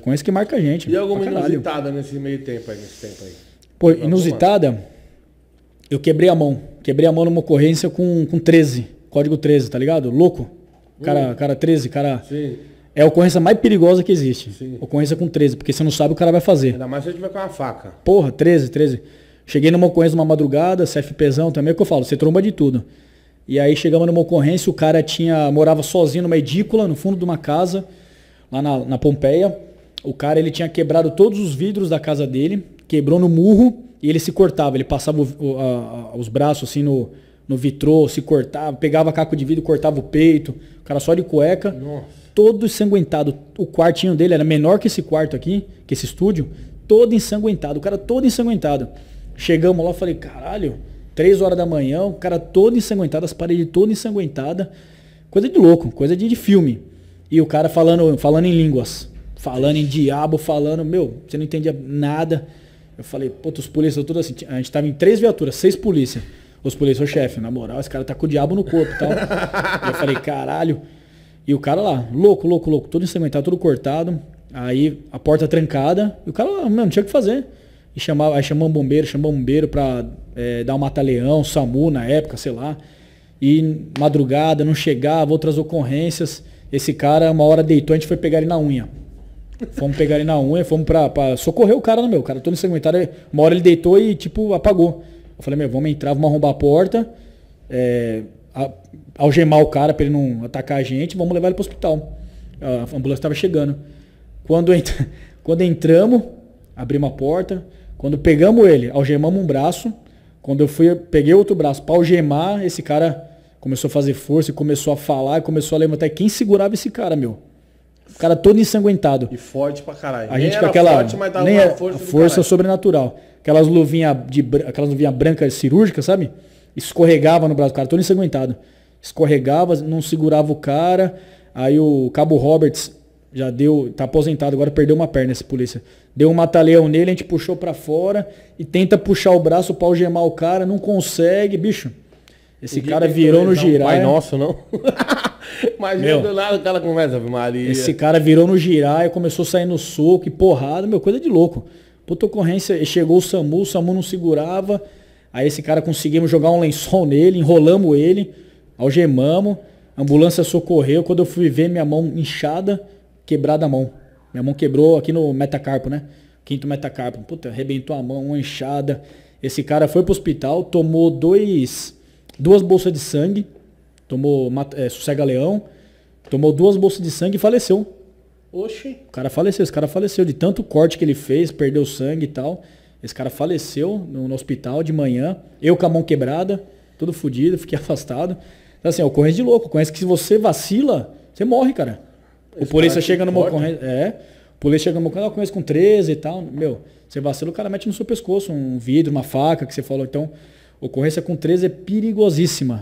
Com isso que marca a gente. E alguma inusitada nesse meio tempo aí, nesse tempo aí? Pô, inusitada, eu quebrei a mão. Quebrei a mão numa ocorrência com, com 13, código 13, tá ligado? Louco. Cara, hum. cara 13, cara. Sim. É a ocorrência mais perigosa que existe. Sim. Ocorrência com 13, porque você não sabe o cara vai fazer. Ainda mais se ele tiver com uma faca. Porra, 13, 13. Cheguei numa ocorrência numa madrugada, CFPzão também, é o que eu falo, você tromba de tudo. E aí chegamos numa ocorrência, o cara tinha morava sozinho numa edícula, no fundo de uma casa, lá na, na Pompeia. O cara ele tinha quebrado todos os vidros da casa dele, quebrou no murro e ele se cortava. Ele passava o, a, a, os braços assim no, no vitrô, se cortava, pegava caco de vidro, cortava o peito. O cara só de cueca, Nossa. todo ensanguentado. O quartinho dele era menor que esse quarto aqui, que esse estúdio, todo ensanguentado. O cara todo ensanguentado. Chegamos lá, falei, caralho, três horas da manhã, o cara todo ensanguentado, as paredes todas ensanguentadas. Coisa de louco, coisa de, de filme. E o cara falando, falando em línguas falando em diabo, falando, meu, você não entendia nada. Eu falei, puta, os polícias tudo assim. A gente tava em três viaturas, seis polícias. Os polícias, o chefe, na moral, esse cara tá com o diabo no corpo e tal. eu falei, caralho. E o cara lá, louco, louco, louco, todo ensanguentado, todo cortado. Aí a porta trancada. E o cara, mano, não tinha o que fazer. E chamava, aí chamamos bombeiro, chamamos bombeiro pra é, dar um mata-leão, SAMU na época, sei lá. E madrugada, não chegava, outras ocorrências. Esse cara, uma hora deitou, a gente foi pegar ele na unha. Fomos pegar ele na unha, fomos pra, pra socorrer o cara, no né, meu. O cara todo ensanguentado. Uma hora ele deitou e, tipo, apagou. Eu falei, meu, vamos entrar, vamos arrombar a porta, é, a, algemar o cara pra ele não atacar a gente, vamos levar ele pro hospital. A ambulância tava chegando. Quando, ent... quando entramos, abrimos a porta. Quando pegamos ele, algemamos um braço. Quando eu fui, eu peguei outro braço pra algemar, esse cara começou a fazer força e começou a falar começou a levantar. E quem segurava esse cara, meu? O cara todo ensanguentado. E forte pra caralho. A nem gente com aquela. Forte, mas nem é força, força sobrenatural. Aquelas luvinhas de aquelas luvinha brancas cirúrgicas, sabe? Escorregava no braço do cara, todo ensanguentado. Escorregava, não segurava o cara. Aí o Cabo Roberts já deu, tá aposentado agora, perdeu uma perna esse polícia. Deu um mataleão nele, a gente puxou para fora e tenta puxar o braço pra algemar o cara, não consegue, bicho. Esse cara virou no girar. Pai nosso, não? Imagina meu, do nada o cara começa, Maria. Esse cara virou no girar e começou a sair no soco e porrada, meu, coisa de louco. Puta ocorrência, chegou o SAMU, o SAMU não segurava. Aí esse cara conseguimos jogar um lençol nele, enrolamos ele, algemamos, a ambulância socorreu. Quando eu fui ver minha mão inchada, quebrada a mão. Minha mão quebrou aqui no metacarpo, né? Quinto metacarpo. Puta, arrebentou a mão, uma inchada. Esse cara foi pro hospital, tomou dois, duas bolsas de sangue tomou é, Sossega Leão, tomou duas bolsas de sangue e faleceu. Oxi. O cara faleceu, esse cara faleceu de tanto corte que ele fez, perdeu sangue e tal. Esse cara faleceu no, no hospital de manhã, eu com a mão quebrada, tudo fodido, fiquei afastado. Então, assim, é ocorrência de louco, ocorrência que se você vacila, você morre, cara. Esse o polícia cara chega numa ocorrência. É. O polícia chega numa ocorrência, com 13 e tal. Meu, você vacila, o cara mete no seu pescoço um vidro, uma faca que você falou. Então, ocorrência com 13 é perigosíssima.